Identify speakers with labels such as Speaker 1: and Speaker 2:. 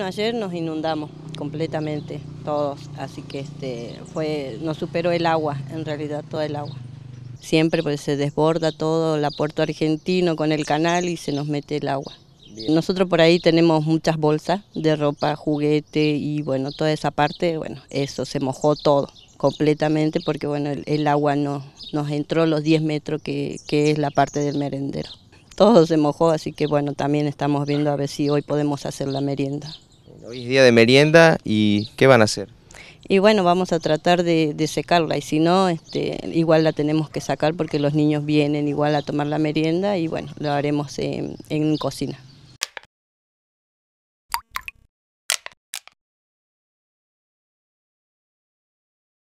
Speaker 1: Ayer nos inundamos completamente, todos, así que este fue, nos superó el agua, en realidad todo el agua. Siempre pues se desborda todo la puerto argentino con el canal y se nos mete el agua. Nosotros por ahí tenemos muchas bolsas de ropa, juguete y bueno, toda esa parte, bueno, eso se mojó todo completamente porque bueno, el, agua no, nos entró los 10 metros que es la parte del merendero todo se mojó, así que bueno, también estamos viendo a ver si hoy podemos hacer la merienda.
Speaker 2: Hoy es día de merienda y ¿qué van a hacer?
Speaker 1: Y bueno, vamos a tratar de, secarla y si no, este, igual la tenemos que sacar porque los niños vienen igual a tomar la merienda y bueno, lo haremos en cocina.